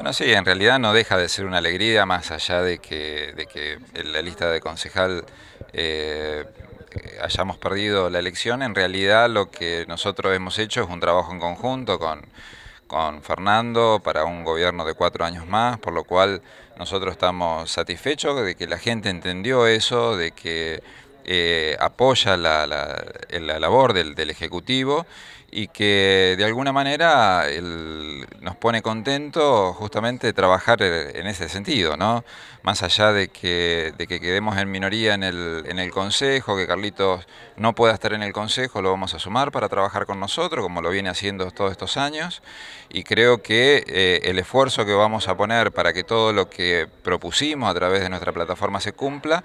Bueno, sí, en realidad no deja de ser una alegría, más allá de que, de que en la lista de concejal eh, hayamos perdido la elección. En realidad lo que nosotros hemos hecho es un trabajo en conjunto con, con Fernando para un gobierno de cuatro años más, por lo cual nosotros estamos satisfechos de que la gente entendió eso, de que eh, apoya la, la, labor del, del, Ejecutivo y que de alguna manera nos pone contento justamente trabajar eh, en ese sentido, ¿no? Más allá de que, de que quedemos en minoría en el, en el Consejo, que Carlitos no pueda estar en el Consejo, lo vamos a sumar para trabajar con nosotros, como lo viene haciendo todos estos años, y creo que eh, el esfuerzo que vamos a poner para que todo lo que propusimos a través de nuestra plataforma se cumpla,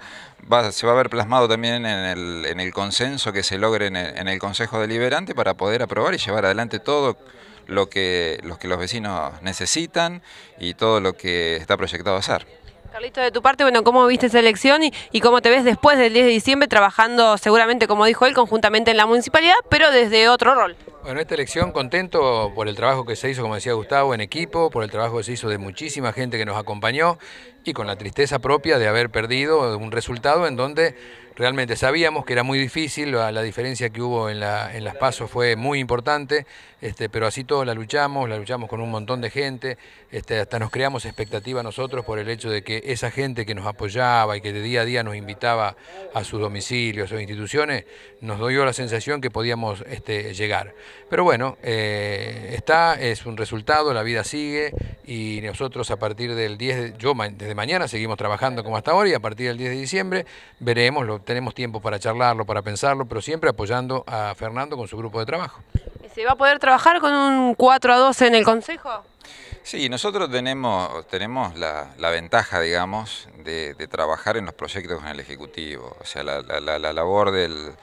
va, se va a ver plasmado también en el, consenso que se logre en el, Consejo Deliberante para poder aprobar y llevar adelante todo lo que, los que los vecinos necesitan y todo lo que está proyectado hacer. Carlito, de tu parte, bueno, ¿cómo viste esa elección y, cómo te ves después del 10 de diciembre trabajando seguramente, como dijo él, conjuntamente en la municipalidad, pero desde otro rol? Bueno, esta elección contento por el trabajo que se hizo, como decía Gustavo, en equipo, por el trabajo que se hizo de muchísima gente que nos acompañó y con la tristeza propia de haber perdido un resultado en donde realmente sabíamos que era muy difícil, la, diferencia que hubo en, la, en las pasos fue muy importante, este, pero así todos la luchamos, la luchamos con un montón de gente, este, hasta nos creamos expectativa nosotros por el hecho de que esa gente que nos apoyaba y que de día a día nos invitaba a sus domicilios sus instituciones, nos dio la sensación que podíamos este, llegar. Pero bueno, eh, está, es un resultado, la vida sigue y nosotros a partir del 10, de, yo desde mañana seguimos trabajando como hasta ahora y a partir del 10 de diciembre veremos lo tenemos tiempo para charlarlo, para pensarlo, pero siempre apoyando a Fernando con su grupo de trabajo. ¿Se va a poder trabajar con un 4 a 12 en el Consejo? Sí, nosotros tenemos, tenemos la, ventaja, digamos, de, trabajar en los proyectos con el Ejecutivo. O sea, la, labor del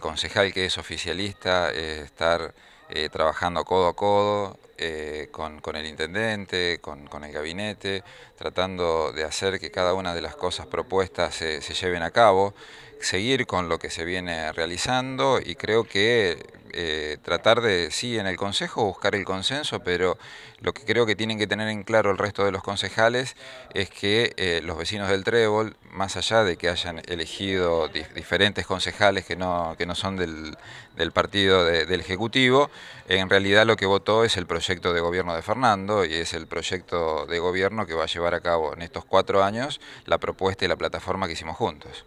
concejal que es oficialista es estar eh, trabajando codo a codo eh, con, el intendente, con, el gabinete, tratando de hacer que cada una de las cosas propuestas se lleven a cabo, seguir con lo que se viene realizando y creo que eh, tratar de, sí, en el Consejo buscar el consenso, pero lo que creo que tienen que tener en claro el resto de los concejales es que eh, los vecinos del Trébol, más allá de que hayan elegido diferentes concejales que no, que no son del, partido del Ejecutivo, en realidad lo que votó es el proyecto de gobierno de Fernando y es el proyecto de gobierno que va a llevar a cabo en estos cuatro años la propuesta y la plataforma que hicimos juntos.